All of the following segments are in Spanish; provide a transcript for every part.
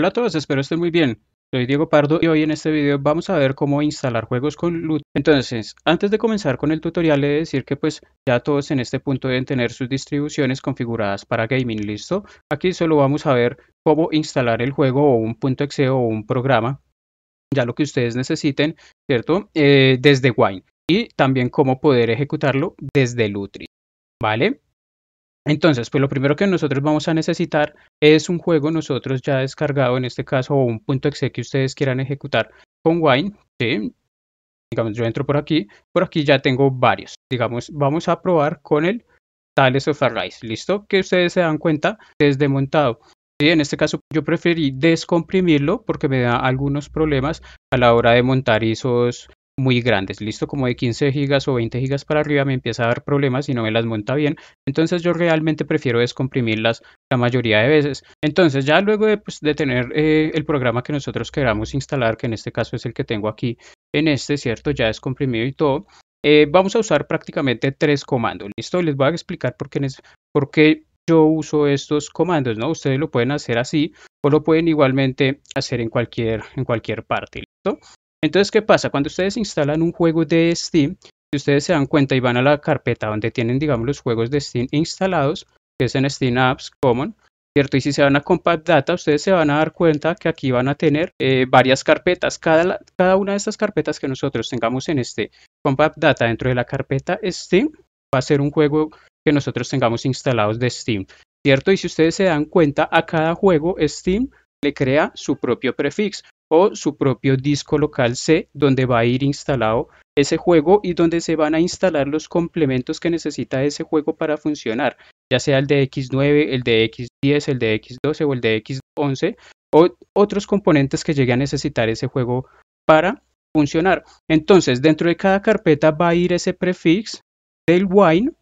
Hola a todos, espero estén muy bien. Soy Diego Pardo y hoy en este video vamos a ver cómo instalar juegos con Lutri. Entonces, antes de comenzar con el tutorial he de decir que pues ya todos en este punto deben tener sus distribuciones configuradas para gaming, ¿listo? Aquí solo vamos a ver cómo instalar el juego o un punto .exe o un programa, ya lo que ustedes necesiten, ¿cierto? Eh, desde Wine y también cómo poder ejecutarlo desde Lutri, ¿vale? Entonces, pues lo primero que nosotros vamos a necesitar es un juego nosotros ya descargado, en este caso, o un punto .exe que ustedes quieran ejecutar con Wine, Digamos, yo entro por aquí, por aquí ya tengo varios. Digamos, vamos a probar con el Tales of Arise, ¿listo? Que ustedes se dan cuenta, es desmontado. en este caso yo preferí descomprimirlo porque me da algunos problemas a la hora de montar esos muy grandes, listo, como de 15 gigas o 20 gigas para arriba me empieza a dar problemas y no me las monta bien, entonces yo realmente prefiero descomprimirlas la mayoría de veces. Entonces ya luego de, pues, tener eh, el programa que nosotros queramos instalar, que en este caso es el que tengo aquí en este, ¿cierto? Ya descomprimido y todo, eh, vamos a usar prácticamente tres comandos, listo, les voy a explicar por qué, por qué yo uso estos comandos, ¿no? Ustedes lo pueden hacer así o lo pueden igualmente hacer en cualquier, en cualquier parte, ¿listo? Entonces, ¿qué pasa? Cuando ustedes instalan un juego de Steam, si ustedes se dan cuenta y van a la carpeta donde tienen, digamos, los juegos de Steam instalados, que es en Steam Apps Common, ¿cierto? Y si se van a Compact Data, ustedes se van a dar cuenta que aquí van a tener eh, varias carpetas. Cada, una de estas carpetas que nosotros tengamos en este Compact Data dentro de la carpeta Steam va a ser un juego que nosotros tengamos instalados de Steam, ¿cierto? Y si ustedes se dan cuenta, a cada juego Steam le crea su propio prefix o su propio disco local C donde va a ir instalado ese juego y donde se van a instalar los complementos que necesita ese juego para funcionar, ya sea el de X9, el de X10, el de X12 o el de X11 o otros componentes que llegue a necesitar ese juego para funcionar. Entonces, dentro de cada carpeta va a ir ese prefix del wine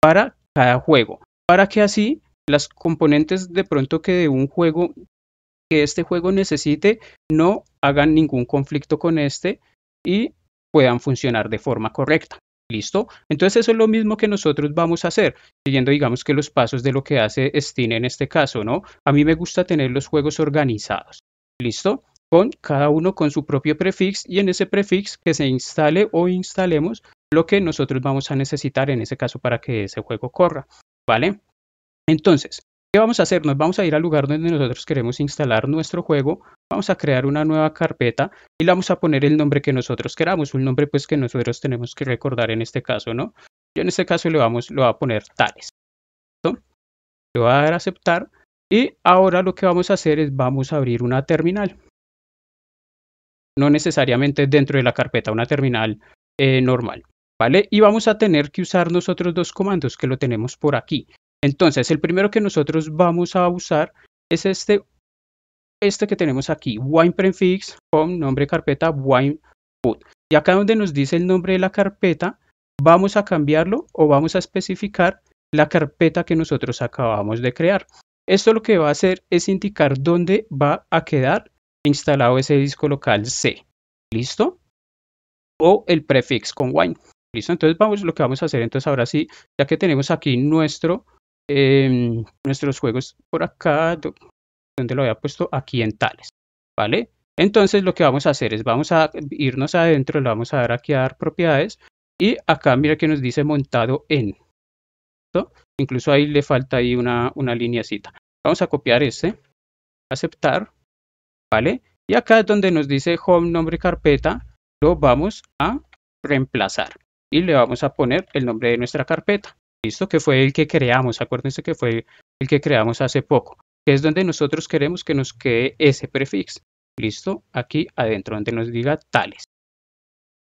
para cada juego, para que así las componentes de pronto que de un juego que este juego necesite no hagan ningún conflicto con este y puedan funcionar de forma correcta. ¿Listo? Entonces eso es lo mismo que nosotros vamos a hacer, siguiendo digamos que los pasos de lo que hace Steam en este caso, ¿no? A mí me gusta tener los juegos organizados. ¿Listo? Con cada uno con su propio prefix y en ese prefix que se instale o instalemos lo que nosotros vamos a necesitar en ese caso para que ese juego corra. ¿Vale? Entonces, ¿Qué vamos a hacer? Nos vamos a ir al lugar donde nosotros queremos instalar nuestro juego, vamos a crear una nueva carpeta y le vamos a poner el nombre que nosotros queramos, un nombre pues que nosotros tenemos que recordar en este caso, ¿no? Yo en este caso le vamos, lo voy a poner tales. Le voy a dar a aceptar y ahora lo que vamos a hacer es vamos a abrir una terminal. No necesariamente dentro de la carpeta, una terminal eh, normal. ¿Vale? Y vamos a tener que usar nosotros dos comandos que lo tenemos por aquí. Entonces, el primero que nosotros vamos a usar es este, este que tenemos aquí, wine prefix con nombre carpeta wine Y acá donde nos dice el nombre de la carpeta, vamos a cambiarlo o vamos a especificar la carpeta que nosotros acabamos de crear. Esto lo que va a hacer es indicar dónde va a quedar instalado ese disco local C. ¿Listo? O el prefix con wine. ¿Listo? Entonces vamos, lo que vamos a hacer entonces ahora sí, ya que tenemos aquí nuestro Em, nuestros juegos por acá, donde lo había puesto, aquí en tales, ¿vale? Entonces lo que vamos a hacer es, vamos a irnos adentro, le vamos a dar aquí a dar propiedades y acá mira que nos dice montado en. Incluso ahí le falta ahí una, una lineacita. Vamos a copiar este, aceptar, ¿vale? Y acá es donde nos dice home, nombre, carpeta, lo vamos a reemplazar y le vamos a poner el nombre de nuestra carpeta. ¿Listo? que fue el que creamos, acuérdense que fue el que creamos hace poco, que es donde nosotros queremos que nos quede ese prefix. Listo, aquí adentro, donde nos diga tales.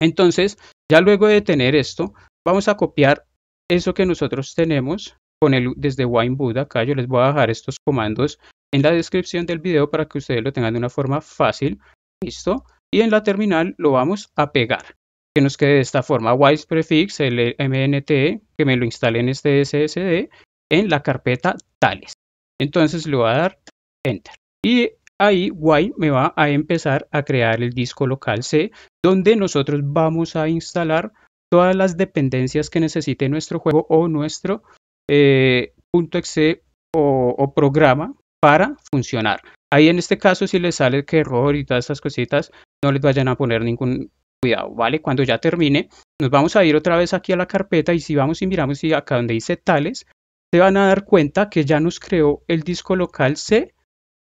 Entonces, ya luego de tener esto, vamos a copiar eso que nosotros tenemos con el, desde WineBoot Acá yo les voy a dejar estos comandos en la descripción del video para que ustedes lo tengan de una forma fácil. Listo. Y en la terminal lo vamos a pegar que nos quede de esta forma wise prefix el mnt que me lo instale en este ssd en la carpeta tales entonces le voy a dar enter y ahí why me va a empezar a crear el disco local c donde nosotros vamos a instalar todas las dependencias que necesite nuestro juego o nuestro eh, .exe o, programa para funcionar. Ahí en este caso, si les sale que error y todas esas cositas, no les vayan a poner ningún cuidado, ¿vale? Cuando ya termine, nos vamos a ir otra vez aquí a la carpeta y si vamos y miramos y acá donde dice tales, se van a dar cuenta que ya nos creó el disco local C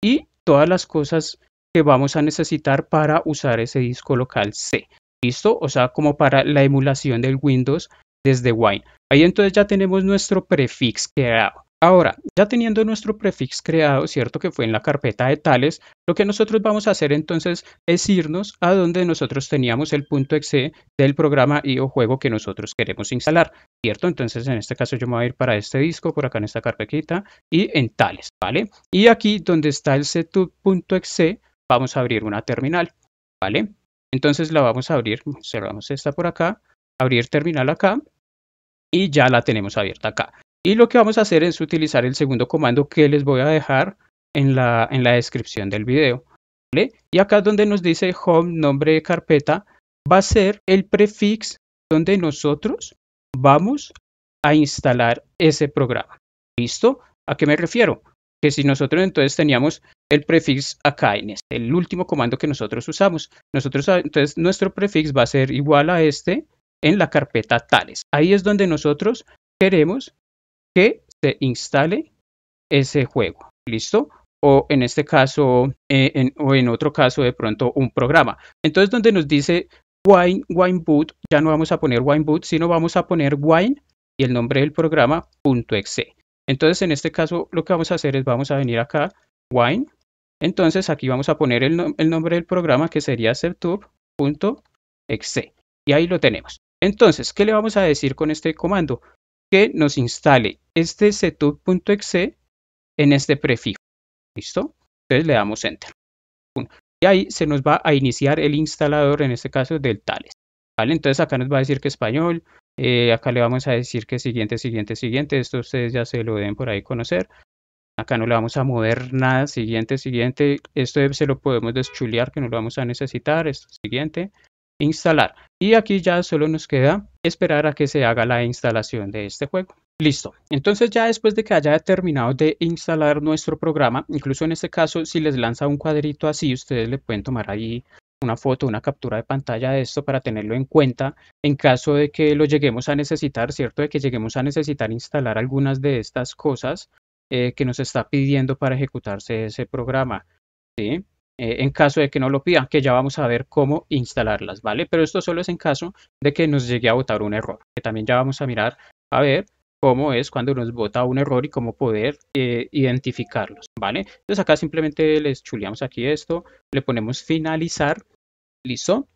y todas las cosas que vamos a necesitar para usar ese disco local C. ¿Listo? O sea, como para la emulación del Windows desde Wine. Ahí entonces ya tenemos nuestro prefix creado. Ahora, ya teniendo nuestro prefix creado, cierto que fue en la carpeta de tales, lo que nosotros vamos a hacer entonces es irnos a donde nosotros teníamos el punto .exe del programa y o juego que nosotros queremos instalar, ¿cierto? Entonces en este caso yo me voy a ir para este disco, por acá en esta carpetita y en tales, ¿vale? Y aquí donde está el setup.exe vamos a abrir una terminal, ¿vale? Entonces la vamos a abrir, cerramos esta por acá, abrir terminal acá y ya la tenemos abierta acá. Y lo que vamos a hacer es utilizar el segundo comando que les voy a dejar en la, en la descripción del video. Y acá donde nos dice home, nombre de carpeta, va a ser el prefix donde nosotros vamos a instalar ese programa. ¿Listo? ¿A qué me refiero? Que si nosotros entonces teníamos el prefix acá en este, el último comando que nosotros usamos, nosotros ah, entonces nuestro prefix va a ser igual a este en la carpeta tales. Ahí es donde nosotros queremos que se instale ese juego. ¿Listo? O en este caso, eh, o en otro caso, de pronto un programa. Entonces, donde nos dice Wine, Wine Boot, ya no vamos a poner Wine Boot, sino vamos a poner Wine y el nombre del programa .exe. Entonces, en este caso, lo que vamos a hacer es vamos a venir acá, Wine. Entonces, aquí vamos a poner el, nombre del programa que sería exe Y ahí lo tenemos. Entonces, ¿qué le vamos a decir con este comando? que nos instale este setup.exe en este prefijo. ¿Listo? Entonces le damos Enter. Y ahí se nos va a iniciar el instalador, en este caso del Tales. ¿Vale? Entonces acá nos va a decir que español. Eh, acá le vamos a decir que siguiente, siguiente, siguiente. Esto ustedes ya se lo deben por ahí conocer. Acá no le vamos a mover nada. Siguiente, siguiente. Esto se lo podemos deschulear que no lo vamos a necesitar. Esto, siguiente. Instalar. Y aquí ya solo nos queda esperar a que se haga la instalación de este juego. Listo. Entonces ya después de que haya terminado de instalar nuestro programa, incluso en este caso si les lanza un cuadrito así, ustedes le pueden tomar ahí una foto, una captura de pantalla de esto para tenerlo en cuenta en caso de que lo lleguemos a necesitar, ¿cierto? De que lleguemos a necesitar instalar algunas de estas cosas eh, que nos está pidiendo para ejecutarse ese programa. ¿sí? Eh, en caso de que no lo pidan, que ya vamos a ver cómo instalarlas, ¿vale? Pero esto solo es en caso de que nos llegue a botar un error, que también ya vamos a mirar a ver cómo es cuando nos bota un error y cómo poder eh, identificarlos, ¿vale? Entonces acá simplemente les chuleamos aquí esto, le ponemos finalizar, listo,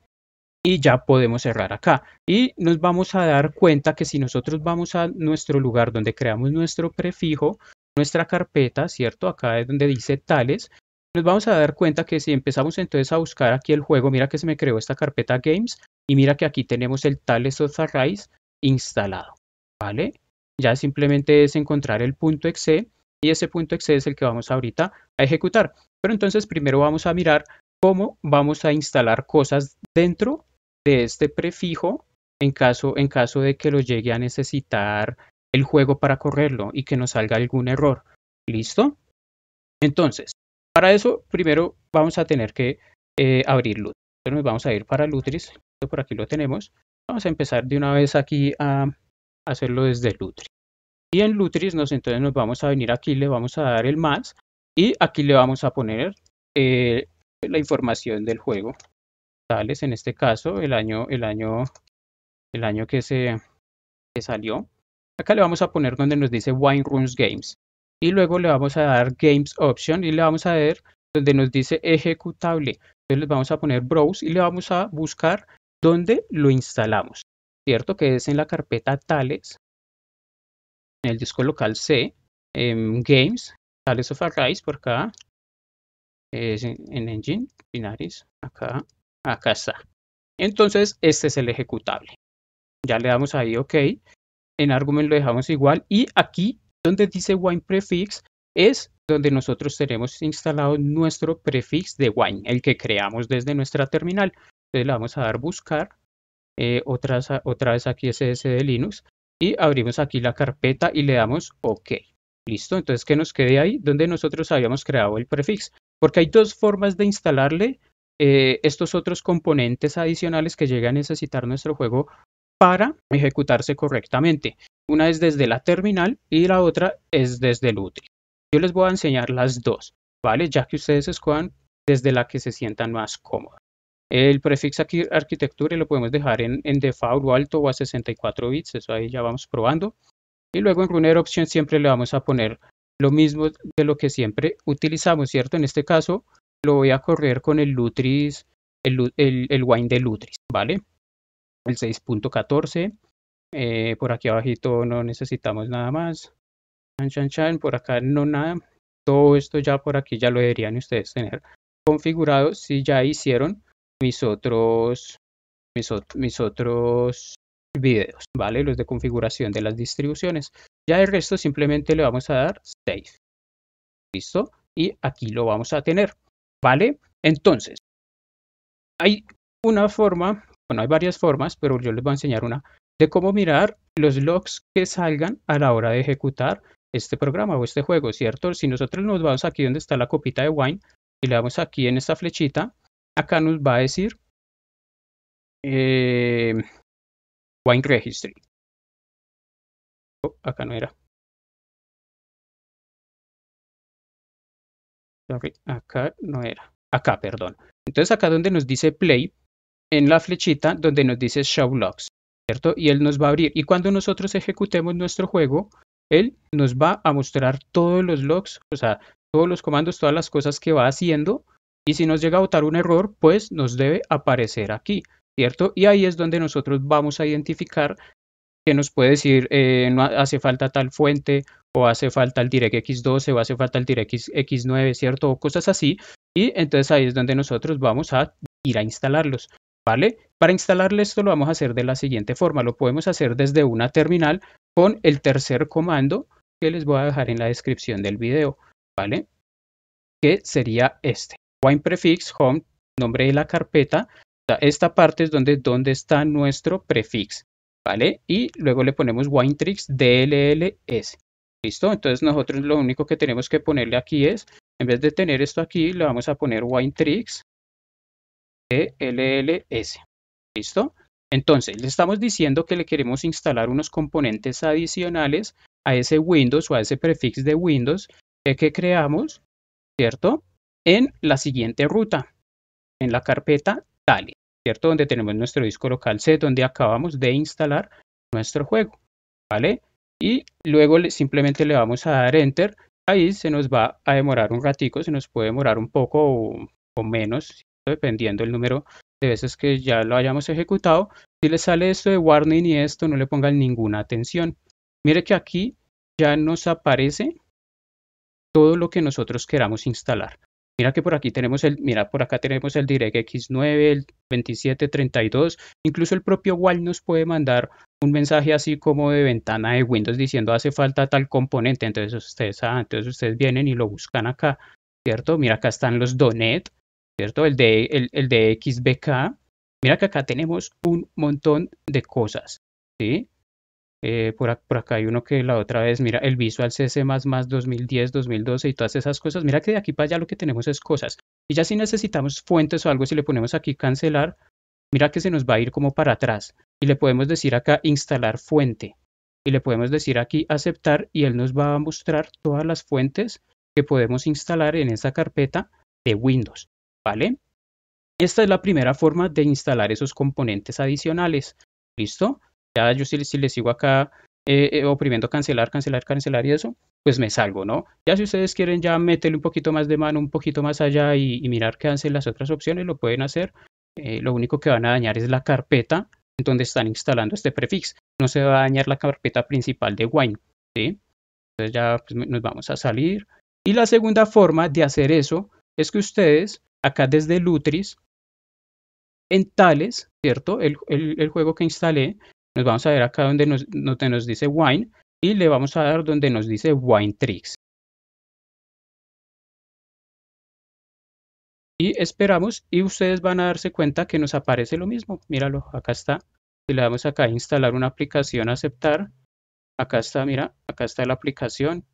y ya podemos cerrar acá. Y nos vamos a dar cuenta que si nosotros vamos a nuestro lugar donde creamos nuestro prefijo, nuestra carpeta, ¿cierto? Acá es donde dice tales, nos vamos a dar cuenta que si empezamos entonces a buscar aquí el juego, mira que se me creó esta carpeta Games y mira que aquí tenemos el Tales of Arise instalado, ¿vale? Ya simplemente es encontrar el punto .exe y ese punto .exe es el que vamos ahorita a ejecutar. Pero entonces primero vamos a mirar cómo vamos a instalar cosas dentro de este prefijo en caso, en caso de que lo llegue a necesitar el juego para correrlo y que nos salga algún error. ¿Listo? Entonces, para eso, primero vamos a tener que eh, abrir Lutris. Entonces vamos a ir para Lutris. Por aquí lo tenemos. Vamos a empezar de una vez aquí a hacerlo desde Lutris. Y en Lutris nos, entonces nos vamos a venir aquí, le vamos a dar el más y aquí le vamos a poner eh, la información del juego. Tales, en este caso, el año, el año, el año que se salió. Acá le vamos a poner donde nos dice Wine Runs Games y luego le vamos a dar Games Option y le vamos a ver donde nos dice ejecutable. Entonces les vamos a poner Browse y le vamos a buscar donde lo instalamos, ¿cierto? Que es en la carpeta Tales, en el disco local C, en em, Games, Tales of Arcades por acá, es en Engine, Binaries, acá, acá está. Entonces este es el ejecutable. Ya le damos ahí OK. En argument lo dejamos igual y aquí donde dice wine prefix es donde nosotros tenemos instalado nuestro prefix de wine, el que creamos desde nuestra terminal. Entonces le vamos a dar buscar, eh, otras, otra vez aquí SS de Linux, y abrimos aquí la carpeta y le damos OK. Listo, entonces que nos quede ahí donde nosotros habíamos creado el prefix, porque hay dos formas de instalarle eh, estos otros componentes adicionales que llega a necesitar nuestro juego para ejecutarse correctamente. Una es desde la terminal y la otra es desde el Yo les voy a enseñar las dos, ¿vale? Ya que ustedes escogan desde la que se sientan más cómodos. El prefix aquí arquitectura lo podemos dejar en, default o alto o a 64 bits, eso ahí ya vamos probando. Y luego en runner option siempre le vamos a poner lo mismo de lo que siempre utilizamos, ¿cierto? En este caso lo voy a correr con el Lutris, el, el, el wine de Lutris, ¿vale? El 6.14 eh, por aquí abajito no necesitamos nada más. por acá no nada. Todo esto ya por aquí ya lo deberían ustedes tener configurado si ya hicieron mis otros, mis, mis otros videos, ¿vale? Los de configuración de las distribuciones. Ya el resto simplemente le vamos a dar Save. ¿Listo? Y aquí lo vamos a tener, ¿vale? Entonces, hay una forma, bueno, hay varias formas, pero yo les voy a enseñar una de cómo mirar los logs que salgan a la hora de ejecutar este programa o este juego, ¿cierto? Si nosotros nos vamos aquí donde está la copita de wine y le damos aquí en esta flechita, acá nos va a decir eh, wine registry. Oh, acá no era. acá no era. Acá, perdón. Entonces acá donde nos dice play, en la flechita donde nos dice show logs. ¿cierto? Y él nos va a abrir. Y cuando nosotros ejecutemos nuestro juego, él nos va a mostrar todos los logs, o sea, todos los comandos, todas las cosas que va haciendo. Y si nos llega a botar un error, pues nos debe aparecer aquí, ¿cierto? Y ahí es donde nosotros vamos a identificar que nos puede decir, eh, no hace falta tal fuente, o hace falta el DirectX 12, o hace falta el DirectX 9, ¿cierto? O cosas así. Y entonces ahí es donde nosotros vamos a ir a instalarlos. ¿vale? Para instalarle esto lo vamos a hacer de la siguiente forma, lo podemos hacer desde una terminal con el tercer comando que les voy a dejar en la descripción del video, ¿vale? Que sería este, wine prefix home, nombre de la carpeta, esta parte es donde, está nuestro prefix, ¿vale? Y luego le ponemos tricks DLLS, ¿listo? Entonces nosotros lo único que tenemos que ponerle aquí es, en vez de tener esto aquí, le vamos a poner winetricks. E LLS. ¿Listo? Entonces, le estamos diciendo que le queremos instalar unos componentes adicionales a ese Windows o a ese prefix de Windows que creamos, ¿cierto? En la siguiente ruta, en la carpeta Dali, ¿cierto? Donde tenemos nuestro disco local C, donde acabamos de instalar nuestro juego, ¿vale? Y luego simplemente le vamos a dar Enter. Ahí se nos va a demorar un ratico, se nos puede demorar un poco o, o menos, dependiendo el número de veces que ya lo hayamos ejecutado, si le sale esto de warning y esto, no le pongan ninguna atención. Mire que aquí ya nos aparece todo lo que nosotros queramos instalar. Mira que por aquí tenemos el, mira, por acá tenemos el DirectX 9, el 2732, incluso el propio wall nos puede mandar un mensaje así como de ventana de Windows diciendo hace falta tal componente. Entonces ustedes, ah, entonces ustedes vienen y lo buscan acá, ¿cierto? Mira, acá están los Donet, ¿cierto? El de, el, de XBK. Mira que acá tenemos un montón de cosas, eh, por, acá hay uno que la otra vez, mira, el Visual CC 2010, 2012 y todas esas cosas. Mira que de aquí para allá lo que tenemos es cosas. Y ya si necesitamos fuentes o algo, si le ponemos aquí cancelar, mira que se nos va a ir como para atrás. Y le podemos decir acá instalar fuente. Y le podemos decir aquí aceptar y él nos va a mostrar todas las fuentes que podemos instalar en esta carpeta de Windows. ¿vale? Esta es la primera forma de instalar esos componentes adicionales, ¿listo? Ya yo si, les sigo acá eh, eh, oprimiendo cancelar, cancelar, cancelar y eso, pues me salgo, ¿no? Ya si ustedes quieren ya meterle un poquito más de mano, un poquito más allá y, mirar qué hacen las otras opciones, lo pueden hacer. Eh, lo único que van a dañar es la carpeta en donde están instalando este prefix. No se va a dañar la carpeta principal de Wine, ¿sí? Entonces ya pues, nos vamos a salir. Y la segunda forma de hacer eso es que ustedes acá desde Lutris, en Tales, ¿cierto? El, juego que instalé, nos vamos a ver acá donde nos, nos dice Wine y le vamos a dar donde nos dice Wine Tricks. Y esperamos y ustedes van a darse cuenta que nos aparece lo mismo. Míralo, acá está. Si le damos acá instalar una aplicación, aceptar. Acá está, mira, acá está la aplicación.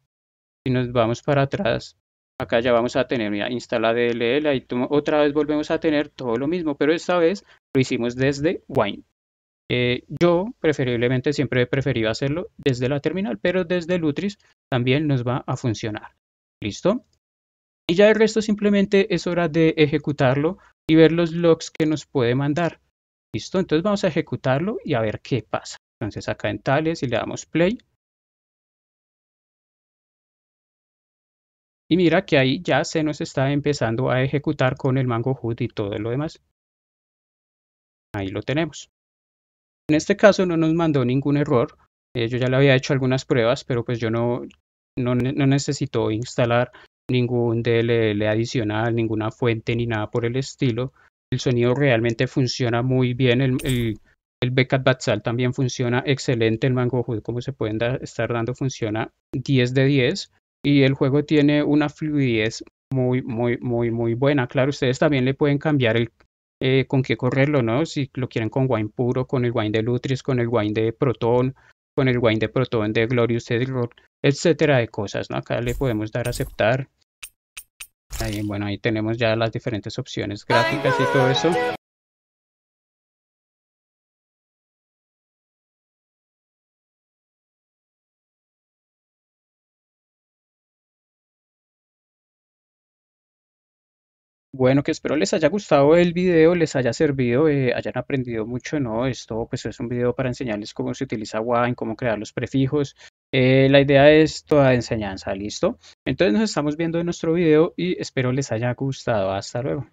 Si nos vamos para atrás, Acá ya vamos a tener, mira, instala DLL y otra vez volvemos a tener todo lo mismo, pero esta vez lo hicimos desde Wine. Eh, yo preferiblemente siempre he preferido hacerlo desde la terminal, pero desde Lutris también nos va a funcionar. ¿Listo? Y ya el resto simplemente es hora de ejecutarlo y ver los logs que nos puede mandar. ¿Listo? Entonces vamos a ejecutarlo y a ver qué pasa. Entonces acá en Tales y le damos play. Y mira que ahí ya se nos está empezando a ejecutar con el Mango HUD y todo lo demás. Ahí lo tenemos. En este caso no nos mandó ningún error. Eh, yo ya le había hecho algunas pruebas, pero pues yo no, no, necesito instalar ningún DLL adicional, ninguna fuente ni nada por el estilo. El sonido realmente funciona muy bien. El, el, el también funciona excelente. El Mango Hood, como se pueden estar dando, funciona 10 de 10 y el juego tiene una fluidez muy, muy, muy, muy buena. Claro, ustedes también le pueden cambiar el, eh, con qué correrlo, ¿no? Si lo quieren con wine puro, con el wine de Lutris, con el wine de Proton, con el wine de Proton de Glorious etcétera de cosas, ¿no? Acá le podemos dar a aceptar. Ahí, bueno, ahí tenemos ya las diferentes opciones gráficas y todo eso. Bueno, que espero les haya gustado el video, les haya servido, eh, hayan aprendido mucho, ¿no? Esto pues es un video para enseñarles cómo se utiliza Wine, cómo crear los prefijos. Eh, la idea es toda enseñanza, ¿listo? Entonces nos estamos viendo en nuestro video y espero les haya gustado. Hasta luego.